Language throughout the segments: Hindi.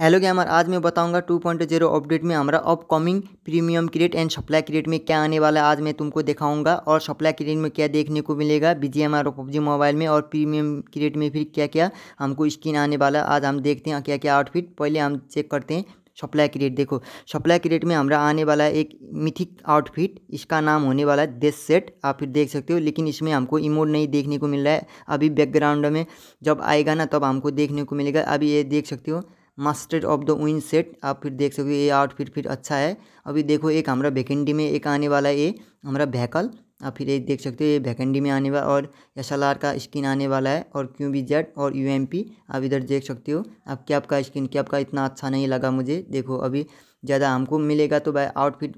हेलो गैमर आज मैं बताऊंगा 2.0 अपडेट में हमारा upcoming premium create and supply create में क्या आने वाला है आज मैं तुमको दिखाऊंगा और सप्लाई क्रिएट में क्या देखने को मिलेगा बी जी और पबजी मोबाइल में और प्रीमियम क्रिएट में फिर क्या क्या हमको स्किन आने वाला आज हम देखते हैं क्या क्या आउटफिट पहले हम चेक करते हैं सप्लाई क्रिएट देखो सप्लाई क्रिएट में हमारा आने वाला है एक मिथिक आउटफिट इसका नाम होने वाला है देश सेट आप फिर देख सकते हो लेकिन इसमें हमको इमोड नहीं देखने को मिल रहा है अभी बैकग्राउंड में जब आएगा ना तब हमको देखने को मिलेगा अभी ये देख सकते हो master of the win set आप फिर देख हो ये आउटफिट फिर अच्छा है अभी देखो एक हमारा वैकेंडी में एक आने वाला है ये हमारा वहकल आप फिर एक देख सकते हो ये वैकेंडी में आने वाला और एस का स्किन आने वाला है और क्यू बी जेड और यू एम पी आप इधर देख सकते हो आप कैप का स्किन कैप का इतना अच्छा नहीं लगा मुझे देखो अभी ज़्यादा हमको मिलेगा तो भाई आउटफिट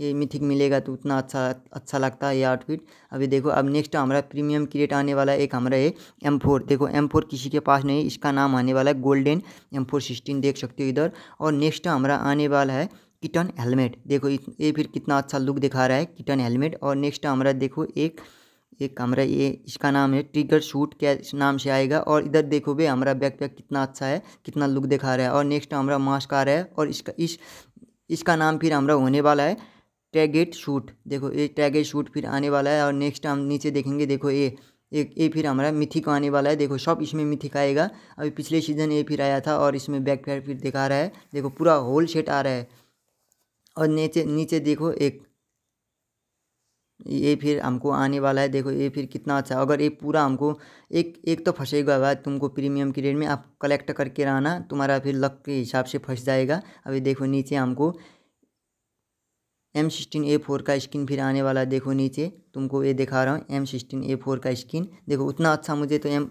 ये मिथिक मिलेगा तो उतना अच्छा अच्छा लगता है ये आउटफिट अभी देखो अब नेक्स्ट हमारा प्रीमियम क्रिएट आने वाला एक हमारा है एम फोर देखो एम फोर किसी के पास नहीं इसका नाम आने वाला है गोल्डन एम फोर सिक्सटीन देख सकते हो इधर और नेक्स्ट हमारा आने वाला है किटन हेलमेट देखो ये फिर कितना अच्छा लुक दिखा रहा है किटन हेलमेट और नेक्स्ट हमारा देखो एक एक हमारा ये इसका नाम है ट्रिगर शूट क्या नाम से आएगा और इधर देखो भाई हमारा बैक पैक कितना अच्छा है कितना लुक दिखा रहा है और नेक्स्ट हमारा मास्क आ रहा है और इसका इस इसका नाम फिर हमारा होने वाला है टैग शूट देखो ये टैग शूट फिर आने वाला है और नेक्स्ट हम नीचे देखेंगे देखो ये एक ये फिर हमारा मिथिक आने वाला है देखो सब इसमें मिथिक आएगा अभी पिछले सीजन ये फिर आया था और इसमें बैक फायर फिर दिखा रहा है देखो पूरा होल सेट आ रहा है और नीचे नीचे देखो एक ये फिर हमको आने वाला है देखो ये फिर कितना अच्छा अगर ये पूरा हमको एक एक तो फंसेगा बाद तुमको प्रीमियम की रेट में आप कलेक्ट करके रहना तुम्हारा फिर लक के हिसाब से फंस जाएगा अभी देखो नीचे हमको एम सिक्सटीन ए फोर का स्किन फिर आने वाला है देखो नीचे तुमको ये दिखा रहा हूँ एम सिक्सटीन ए फोर का स्किन देखो उतना अच्छा मुझे तो एम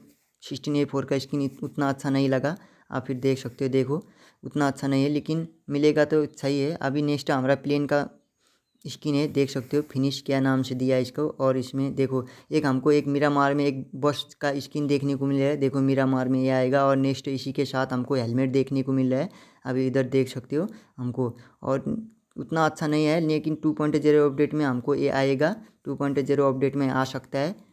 सिक्सटीन ए फोर का स्किन उतना अच्छा नहीं लगा आप फिर देख सकते हो देखो उतना अच्छा नहीं है लेकिन मिलेगा तो सही है अभी नेक्स्ट हमारा प्लेन का स्किन है देख सकते हो फिनिश क्या नाम से दिया है इसको और इसमें देखो एक हमको एक मीरा मार में एक बस का स्किन देखने को मिल रहा है देखो मीरा मार में ये आएगा और नेक्स्ट इसी के साथ हमको हेलमेट देखने को मिल रहा है अभी इधर देख सकते हो हमको और उतना अच्छा नहीं है लेकिन टू पॉइंट जीरो अपडेट में हमको ये आएगा टू पॉइंट जीरो अपडेट में आ सकता है